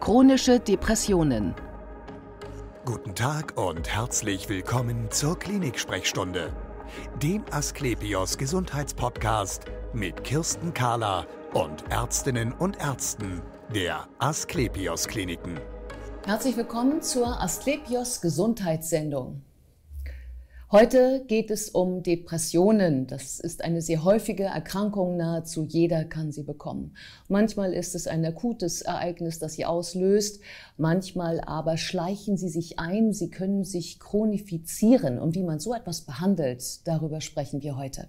Chronische Depressionen. Guten Tag und herzlich willkommen zur Klinik-Sprechstunde, dem Asklepios Gesundheitspodcast mit Kirsten Kahler und Ärztinnen und Ärzten der Asklepios Kliniken. Herzlich willkommen zur Asklepios Gesundheitssendung. Heute geht es um Depressionen. Das ist eine sehr häufige Erkrankung, nahezu jeder kann sie bekommen. Manchmal ist es ein akutes Ereignis, das sie auslöst, manchmal aber schleichen sie sich ein, sie können sich chronifizieren. Und wie man so etwas behandelt, darüber sprechen wir heute.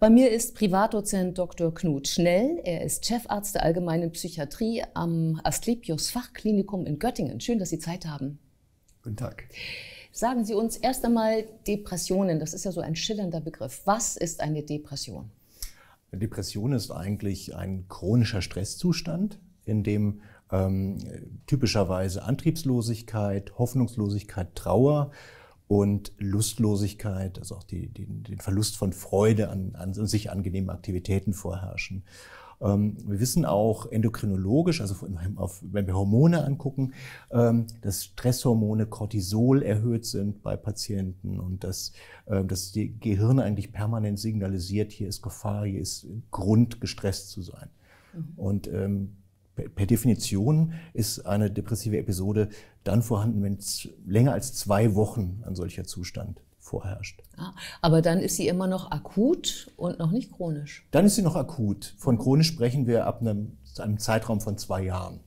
Bei mir ist Privatdozent Dr. Knut Schnell. Er ist Chefarzt der Allgemeinen Psychiatrie am Asklepios Fachklinikum in Göttingen. Schön, dass Sie Zeit haben. Guten Tag. Sagen Sie uns erst einmal Depressionen. Das ist ja so ein schillernder Begriff. Was ist eine Depression? Depression ist eigentlich ein chronischer Stresszustand, in dem ähm, typischerweise Antriebslosigkeit, Hoffnungslosigkeit, Trauer und Lustlosigkeit, also auch die, die, den Verlust von Freude an, an sich angenehmen Aktivitäten vorherrschen. Ähm, wir wissen auch endokrinologisch, also wenn wir Hormone angucken, ähm, dass Stresshormone Cortisol erhöht sind bei Patienten und dass ähm, das Gehirn eigentlich permanent signalisiert, hier ist Gefahr, hier ist Grund, gestresst zu sein. Mhm. Und per Definition ist eine depressive Episode dann vorhanden, wenn es länger als zwei Wochen ein solcher Zustand vorherrscht. Ah, aber dann ist sie immer noch akut und noch nicht chronisch. Dann ist sie noch akut. Von chronisch sprechen wir ab einem, einem Zeitraum von zwei Jahren.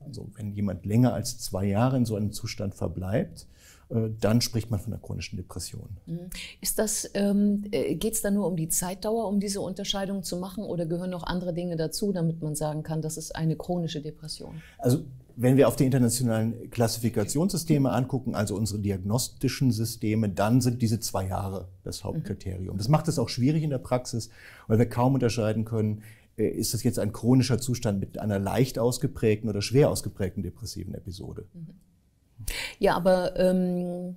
Also wenn jemand länger als zwei Jahre in so einem Zustand verbleibt, äh, dann spricht man von einer chronischen Depression. Mhm. Ist das, ähm, äh, geht es da nur um die Zeitdauer, um diese Unterscheidung zu machen, oder gehören noch andere Dinge dazu, damit man sagen kann, das ist eine chronische Depression? Also wenn wir auf die internationalen Klassifikationssysteme angucken, also unsere diagnostischen Systeme, dann sind diese zwei Jahre das mhm. Hauptkriterium. Das macht es auch schwierig in der Praxis, weil wir kaum unterscheiden können, äh, ist das jetzt ein chronischer Zustand mit einer leicht ausgeprägten oder schwer ausgeprägten depressiven Episode. Mhm. Ja, aber ähm,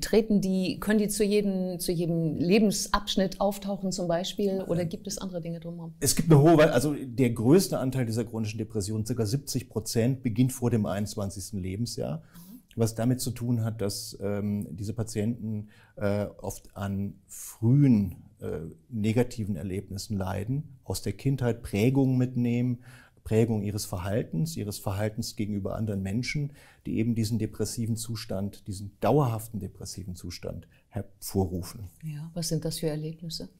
treten die, können die zu jedem, zu jedem Lebensabschnitt auftauchen zum Beispiel oder gibt es andere Dinge drumherum? Es gibt eine hohe, also der größte Anteil dieser chronischen Depressionen, ca. 70 Prozent, beginnt vor dem 21. Lebensjahr. Mhm. Was damit zu tun hat, dass ähm, diese Patienten äh, oft an frühen äh, negativen Erlebnissen leiden, aus der Kindheit Prägungen mitnehmen, Prägung ihres Verhaltens, ihres Verhaltens gegenüber anderen Menschen, die eben diesen depressiven Zustand, diesen dauerhaften depressiven Zustand hervorrufen. Ja, was sind das für Erlebnisse?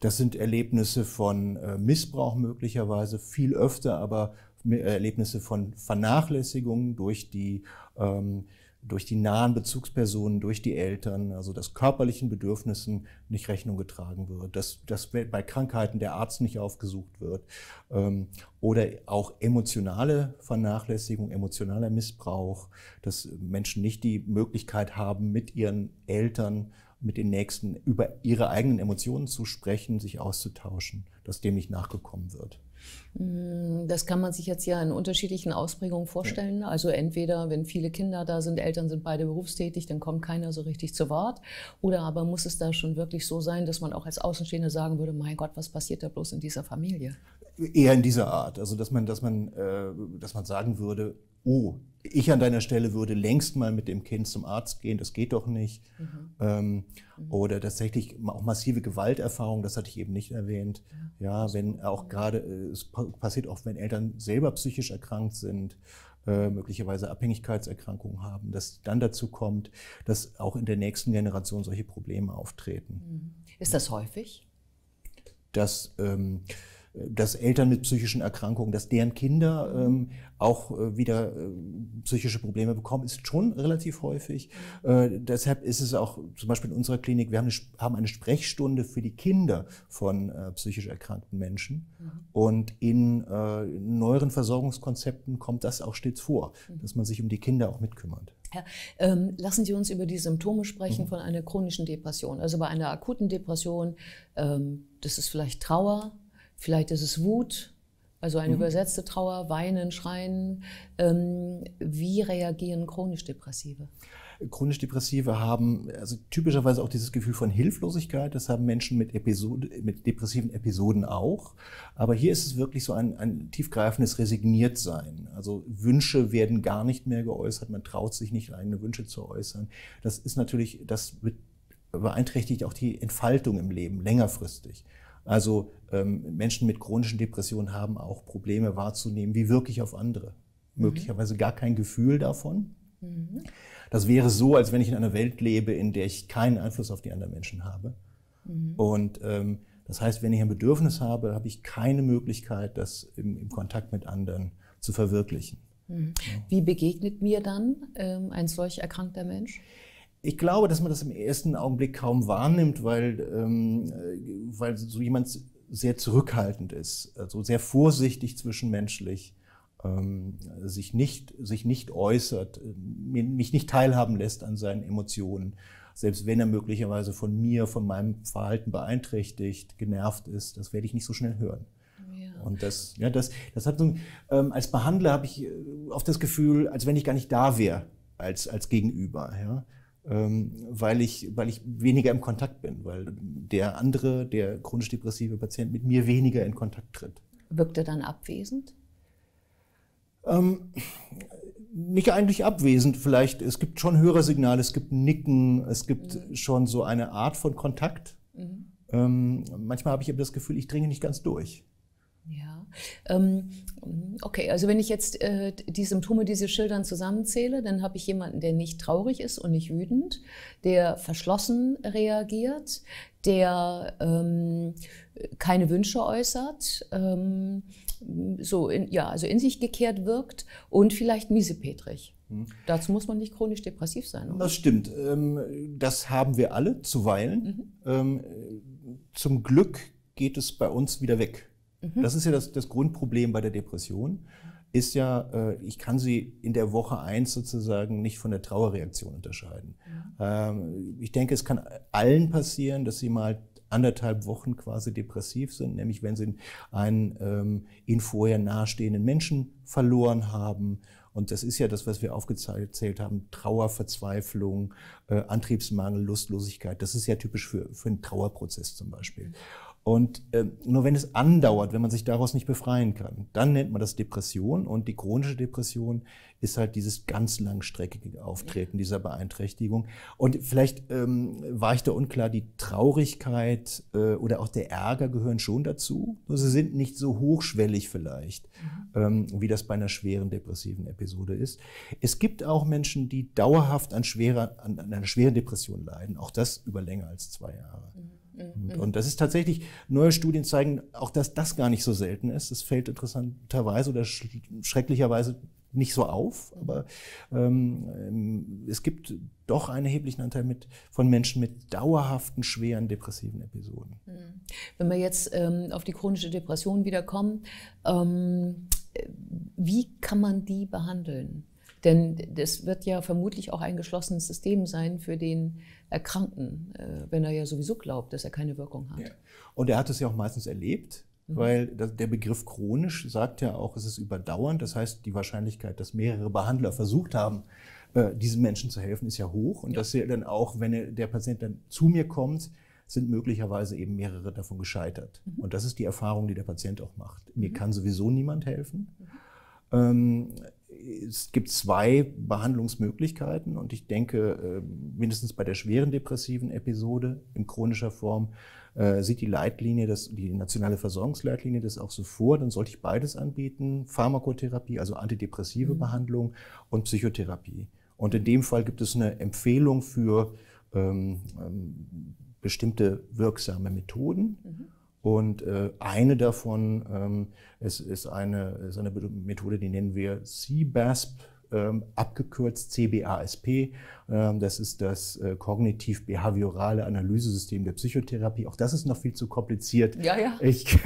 Das sind Erlebnisse von äh, Missbrauch möglicherweise, viel öfter aber äh, Erlebnisse von Vernachlässigung durch die ähm, durch die nahen Bezugspersonen, durch die Eltern, also dass körperlichen Bedürfnissen nicht Rechnung getragen wird, dass, dass bei Krankheiten der Arzt nicht aufgesucht wird ähm, oder auch emotionale Vernachlässigung, emotionaler Missbrauch, dass Menschen nicht die Möglichkeit haben, mit ihren Eltern mit den Nächsten über ihre eigenen Emotionen zu sprechen, sich auszutauschen, dass dem nicht nachgekommen wird. Hm, das kann man sich jetzt ja in unterschiedlichen Ausprägungen vorstellen. Ja. Also entweder, wenn viele Kinder da sind, Eltern sind beide berufstätig, dann kommt keiner so richtig zu Wort. Oder aber muss es da schon wirklich so sein, dass man auch als Außenstehender sagen würde, mein Gott, was passiert da bloß in dieser Familie? Eher in dieser Art. Also dass man, dass man, äh, dass man sagen würde, oh, ich an deiner Stelle würde längst mal mit dem Kind zum Arzt gehen, das geht doch nicht. Mhm. Ähm, mhm. Oder tatsächlich auch massive Gewalterfahrungen, das hatte ich eben nicht erwähnt. Ja, ja wenn auch gerade, äh, es passiert auch, wenn Eltern selber psychisch erkrankt sind, äh, möglicherweise Abhängigkeitserkrankungen haben, dass dann dazu kommt, dass auch in der nächsten Generation solche Probleme auftreten. Mhm. Ist das häufig? Das ähm, dass Eltern mit psychischen Erkrankungen, dass deren Kinder ähm, auch äh, wieder äh, psychische Probleme bekommen, ist schon relativ häufig. Äh, deshalb ist es auch zum Beispiel in unserer Klinik, wir haben eine, haben eine Sprechstunde für die Kinder von äh, psychisch erkrankten Menschen. Mhm. Und in äh, neueren Versorgungskonzepten kommt das auch stets vor, mhm. dass man sich um die Kinder auch mitkümmert. Ja, ähm, lassen Sie uns über die Symptome sprechen mhm. von einer chronischen Depression. Also bei einer akuten Depression, ähm, das ist vielleicht Trauer, Vielleicht ist es Wut, also eine mhm. übersetzte Trauer, Weinen, Schreien. Ähm, wie reagieren chronisch Depressive? Chronisch Depressive haben also typischerweise auch dieses Gefühl von Hilflosigkeit. Das haben Menschen mit, Episode, mit depressiven Episoden auch. Aber hier ist es wirklich so ein, ein tiefgreifendes Resigniertsein. Also Wünsche werden gar nicht mehr geäußert. Man traut sich nicht, eigene Wünsche zu äußern. Das ist natürlich, das beeinträchtigt auch die Entfaltung im Leben längerfristig. Also ähm, Menschen mit chronischen Depressionen haben auch Probleme wahrzunehmen, wie wirklich auf andere. Mhm. Möglicherweise gar kein Gefühl davon. Mhm. Das wäre so, als wenn ich in einer Welt lebe, in der ich keinen Einfluss auf die anderen Menschen habe. Mhm. Und ähm, das heißt, wenn ich ein Bedürfnis habe, habe ich keine Möglichkeit, das im, im Kontakt mit anderen zu verwirklichen. Wie begegnet mir dann ähm, ein solch erkrankter Mensch? Ich glaube, dass man das im ersten Augenblick kaum wahrnimmt, weil, ähm, äh, weil so jemand sehr zurückhaltend ist, also sehr vorsichtig zwischenmenschlich, ähm, sich, nicht, sich nicht äußert, äh, mich nicht teilhaben lässt an seinen Emotionen, selbst wenn er möglicherweise von mir, von meinem Verhalten beeinträchtigt, genervt ist, das werde ich nicht so schnell hören. Ja. Und das, ja, das, das hat so, ähm, als Behandler habe ich äh, oft das Gefühl, als wenn ich gar nicht da wäre als, als Gegenüber. Ja? Ähm, weil, ich, weil ich weniger im Kontakt bin, weil der andere, der chronisch depressive Patient mit mir weniger in Kontakt tritt. Wirkt er dann abwesend? Ähm, nicht eigentlich abwesend, vielleicht. Es gibt schon Hörersignale, es gibt Nicken, es gibt mhm. schon so eine Art von Kontakt. Mhm. Ähm, manchmal habe ich aber das Gefühl, ich dringe nicht ganz durch. Ja. Ähm, okay, also wenn ich jetzt äh, die Symptome, die Sie schildern, zusammenzähle, dann habe ich jemanden, der nicht traurig ist und nicht wütend, der verschlossen reagiert, der ähm, keine Wünsche äußert, ähm, so in, ja, also in sich gekehrt wirkt und vielleicht miesepetrig. Mhm. Dazu muss man nicht chronisch depressiv sein. Oder? Das stimmt. Ähm, das haben wir alle zuweilen. Mhm. Ähm, zum Glück geht es bei uns wieder weg. Mhm. Das ist ja das, das, Grundproblem bei der Depression, ist ja, äh, ich kann sie in der Woche eins sozusagen nicht von der Trauerreaktion unterscheiden. Ja. Ähm, ich denke, es kann allen passieren, dass sie mal anderthalb Wochen quasi depressiv sind, nämlich wenn sie einen ähm, ihnen vorher nahestehenden Menschen verloren haben. Und das ist ja das, was wir aufgezählt haben, Trauer, Verzweiflung, äh, Antriebsmangel, Lustlosigkeit. Das ist ja typisch für, für einen Trauerprozess zum Beispiel. Mhm. Und äh, nur wenn es andauert, wenn man sich daraus nicht befreien kann, dann nennt man das Depression. Und die chronische Depression ist halt dieses ganz langstreckige Auftreten dieser Beeinträchtigung. Und vielleicht ähm, war ich da unklar, die Traurigkeit äh, oder auch der Ärger gehören schon dazu. Nur sie sind nicht so hochschwellig vielleicht, mhm. ähm, wie das bei einer schweren depressiven Episode ist. Es gibt auch Menschen, die dauerhaft an, schwerer, an, an einer schweren Depression leiden. Auch das über länger als zwei Jahre. Mhm. Mhm. Und das ist tatsächlich, neue Studien zeigen auch, dass das gar nicht so selten ist. Es fällt interessanterweise oder sch schrecklicherweise nicht so auf, aber ähm, es gibt doch einen erheblichen Anteil mit, von Menschen mit dauerhaften, schweren depressiven Episoden. Mhm. Wenn wir jetzt ähm, auf die chronische Depression wiederkommen, ähm, äh, wie kann man die behandeln? Denn das wird ja vermutlich auch ein geschlossenes System sein für den Erkrankten, äh, wenn er ja sowieso glaubt, dass er keine Wirkung hat. Ja. Und er hat es ja auch meistens erlebt, mhm. weil der Begriff chronisch sagt ja auch, es ist überdauernd. Das heißt, die Wahrscheinlichkeit, dass mehrere Behandler versucht haben, äh, diesen Menschen zu helfen, ist ja hoch. Und ja. dass er dann auch, wenn der Patient dann zu mir kommt, sind möglicherweise eben mehrere davon gescheitert. Mhm. Und das ist die Erfahrung, die der Patient auch macht. Mir mhm. kann sowieso niemand helfen. Mhm. Ähm, es gibt zwei Behandlungsmöglichkeiten und ich denke, äh, mindestens bei der schweren depressiven Episode in chronischer Form äh, sieht die Leitlinie, das, die nationale Versorgungsleitlinie das auch so vor, dann sollte ich beides anbieten, Pharmakotherapie, also antidepressive mhm. Behandlung und Psychotherapie. Und in dem Fall gibt es eine Empfehlung für ähm, ähm bestimmte wirksame Methoden. Mhm. Und äh, eine davon ähm, es ist, eine, ist eine Methode, die nennen wir CBASP, ähm, abgekürzt CBASP. Ähm, das ist das äh, kognitiv-behaviorale Analysesystem der Psychotherapie. Auch das ist noch viel zu kompliziert. Ja, ja. Ich,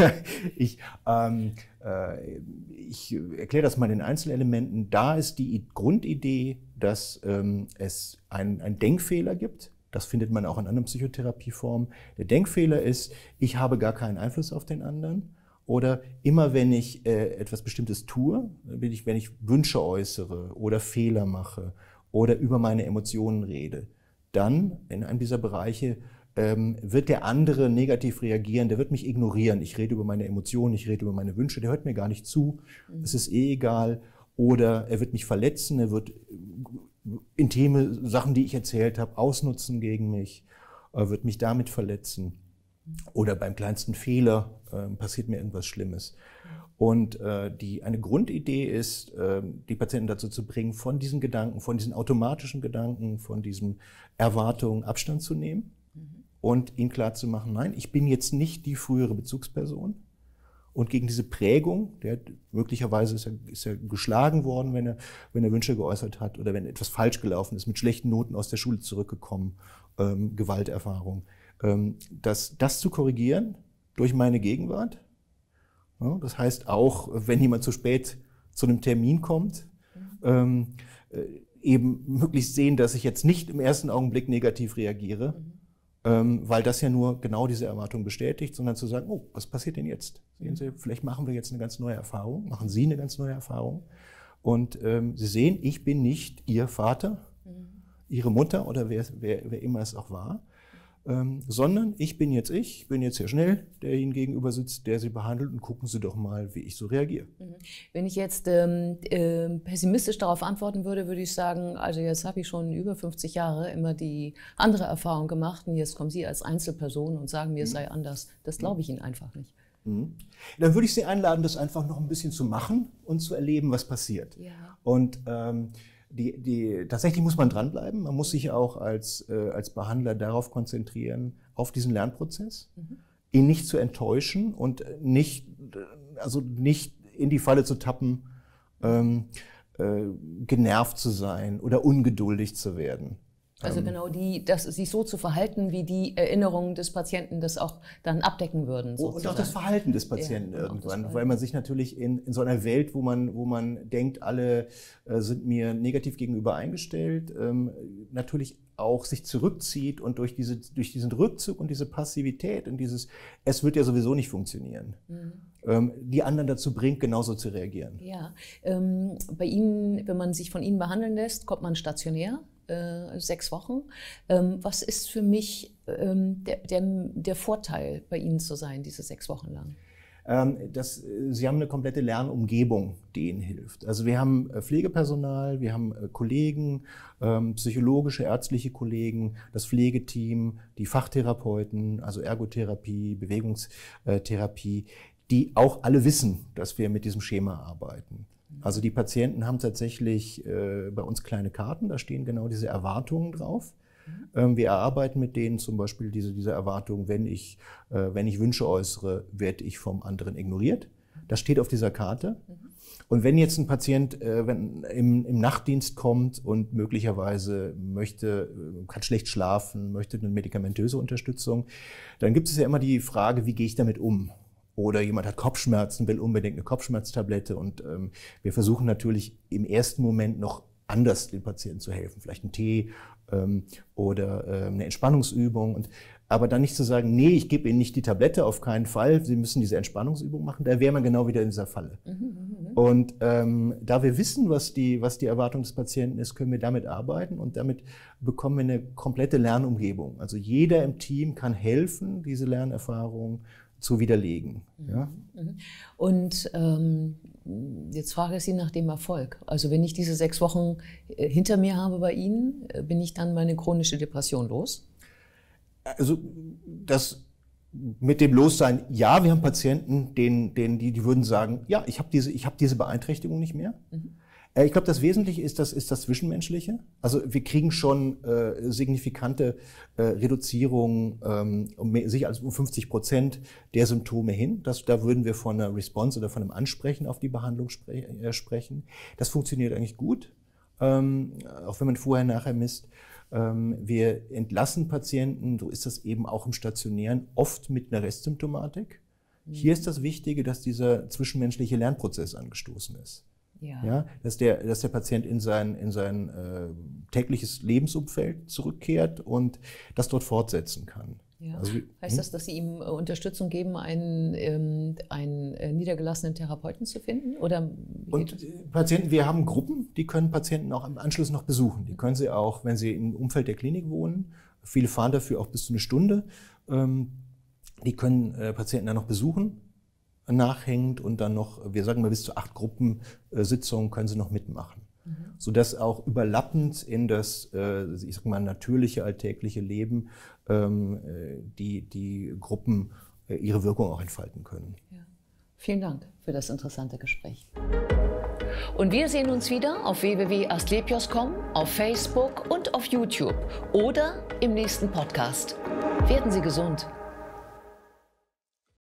ich, ähm, äh, ich erkläre das mal in Einzelelementen. Da ist die Grundidee, dass ähm, es einen Denkfehler gibt das findet man auch in anderen Psychotherapieformen. Der Denkfehler ist, ich habe gar keinen Einfluss auf den anderen. Oder immer wenn ich äh, etwas Bestimmtes tue, bin ich, wenn ich Wünsche äußere oder Fehler mache oder über meine Emotionen rede, dann in einem dieser Bereiche ähm, wird der andere negativ reagieren, der wird mich ignorieren. Ich rede über meine Emotionen, ich rede über meine Wünsche, der hört mir gar nicht zu, mhm. es ist eh egal. Oder er wird mich verletzen, er wird intime Sachen, die ich erzählt habe, ausnutzen gegen mich, äh, wird mich damit verletzen. Oder beim kleinsten Fehler äh, passiert mir irgendwas Schlimmes. Und äh, die, eine Grundidee ist, äh, die Patienten dazu zu bringen, von diesen Gedanken, von diesen automatischen Gedanken, von diesen Erwartungen Abstand zu nehmen mhm. und ihnen klarzumachen, nein, ich bin jetzt nicht die frühere Bezugsperson, und gegen diese Prägung, der möglicherweise ist er, ist er geschlagen worden, wenn er, wenn er Wünsche geäußert hat oder wenn etwas falsch gelaufen ist, mit schlechten Noten aus der Schule zurückgekommen, ähm, Gewalterfahrung. Ähm, das, das zu korrigieren durch meine Gegenwart, ja, das heißt auch, wenn jemand zu spät zu einem Termin kommt, mhm. ähm, äh, eben möglichst sehen, dass ich jetzt nicht im ersten Augenblick negativ reagiere, mhm. Ähm, weil das ja nur genau diese Erwartung bestätigt, sondern zu sagen, oh, was passiert denn jetzt? Sehen Sie, vielleicht machen wir jetzt eine ganz neue Erfahrung, machen Sie eine ganz neue Erfahrung. Und ähm, Sie sehen, ich bin nicht Ihr Vater, mhm. Ihre Mutter oder wer, wer, wer immer es auch war, ähm, sondern ich bin jetzt ich, bin jetzt hier schnell, der Ihnen gegenüber sitzt, der Sie behandelt und gucken Sie doch mal, wie ich so reagiere. Mhm. Wenn ich jetzt ähm, äh, pessimistisch darauf antworten würde, würde ich sagen, also jetzt habe ich schon über 50 Jahre immer die andere Erfahrung gemacht und jetzt kommen Sie als Einzelperson und sagen mir, es mhm. sei anders. Das glaube ich Ihnen einfach nicht. Mhm. Dann würde ich Sie einladen, das einfach noch ein bisschen zu machen und zu erleben, was passiert. Ja. Und ähm, die, die, tatsächlich muss man dranbleiben. Man muss sich auch als, äh, als Behandler darauf konzentrieren, auf diesen Lernprozess, mhm. ihn nicht zu enttäuschen und nicht, also nicht in die Falle zu tappen, ähm, äh, genervt zu sein oder ungeduldig zu werden. Also ähm, genau die, das, sich so zu verhalten, wie die Erinnerungen des Patienten das auch dann abdecken würden. Sozusagen. Oh, und auch das Verhalten des Patienten ja, genau, irgendwann, weil man sich natürlich in, in so einer Welt, wo man, wo man denkt, alle äh, sind mir negativ gegenüber eingestellt, ähm, natürlich auch sich zurückzieht und durch, diese, durch diesen Rückzug und diese Passivität und dieses, es wird ja sowieso nicht funktionieren, mhm. Ähm, die anderen dazu bringt, genauso zu reagieren. Ja, ähm, bei Ihnen, wenn man sich von Ihnen behandeln lässt, kommt man stationär äh, sechs Wochen. Ähm, was ist für mich ähm, der, der, der Vorteil, bei Ihnen zu sein, diese sechs Wochen lang? Ähm, dass äh, sie haben eine komplette Lernumgebung, die ihnen hilft. Also wir haben äh, Pflegepersonal, wir haben äh, Kollegen, ähm, psychologische, ärztliche Kollegen, das Pflegeteam, die Fachtherapeuten, also Ergotherapie, Bewegungstherapie, die auch alle wissen, dass wir mit diesem Schema arbeiten. Also die Patienten haben tatsächlich äh, bei uns kleine Karten, da stehen genau diese Erwartungen drauf. Mhm. Ähm, wir erarbeiten mit denen zum Beispiel diese, diese Erwartung, wenn ich, äh, wenn ich Wünsche äußere, werde ich vom anderen ignoriert. Das steht auf dieser Karte. Mhm. Und wenn jetzt ein Patient äh, wenn im, im, Nachtdienst kommt und möglicherweise möchte, kann äh, schlecht schlafen, möchte eine medikamentöse Unterstützung, dann gibt es ja immer die Frage, wie gehe ich damit um? Oder jemand hat Kopfschmerzen, will unbedingt eine Kopfschmerztablette. Und ähm, wir versuchen natürlich im ersten Moment noch anders den Patienten zu helfen. Vielleicht einen Tee ähm, oder äh, eine Entspannungsübung. Und, aber dann nicht zu sagen, nee, ich gebe Ihnen nicht die Tablette, auf keinen Fall. Sie müssen diese Entspannungsübung machen. Da wäre man genau wieder in dieser Falle. Mhm, mhm, mhm. und ähm, da wir wissen, was die, was die Erwartung des Patienten ist, können wir damit arbeiten. Und damit bekommen wir eine komplette Lernumgebung. Also jeder im Team kann helfen, diese Lernerfahrung zu widerlegen. Ja? Mhm. Und ähm, jetzt frage ich Sie nach dem Erfolg. Also wenn ich diese sechs Wochen äh, hinter mir habe bei Ihnen, äh, bin ich dann meine chronische Depression los? Also das mit dem Lossein, ja, wir haben Patienten, denen, denen die, die würden sagen, ja, ich habe diese, ich hab diese Beeinträchtigung nicht mehr. Mhm. Äh, ich glaube, das Wesentliche ist das, ist das Zwischenmenschliche. Also wir kriegen schon äh, signifikante äh, Reduzierungen, ähm, um, sich als um 50 Prozent der Symptome hin. Das, da würden wir von einer Response oder von einem Ansprechen auf die Behandlung spre äh, sprechen. Das funktioniert eigentlich gut, ähm, auch wenn man vorher nachher misst. Ähm, wir entlassen Patienten, so ist das eben auch im Stationären, oft mit einer Restsymptomatik. Mhm. Hier ist das Wichtige, dass dieser zwischenmenschliche Lernprozess angestoßen ist. Ja. ja. dass, der, dass der Patient in sein, in sein äh, tägliches Lebensumfeld zurückkehrt und das dort fortsetzen kann. Ja. Also, heißt hm? das, dass Sie ihm äh, Unterstützung geben, einen, ähm, einen äh, niedergelassenen Therapeuten zu finden? Oder und äh, Patienten, wir haben Gruppen, die können Patienten auch im Anschluss noch besuchen. Die können sie auch, wenn sie im Umfeld der Klinik wohnen, viele fahren dafür auch bis zu eine Stunde, ähm, die können äh, Patienten dann noch besuchen nachhängt und dann noch, wir sagen mal, bis zu acht Gruppensitzungen können sie noch mitmachen. Mhm. Sodass auch überlappend in das, äh, ich sag mal, natürliche alltägliche Leben ähm, äh, die, die Gruppen äh, ihre Wirkung auch entfalten können. Ja. Vielen Dank für das interessante Gespräch. Und wir sehen uns wieder auf www.astlepios.com, auf Facebook und auf YouTube oder im nächsten Podcast. Werden Sie gesund!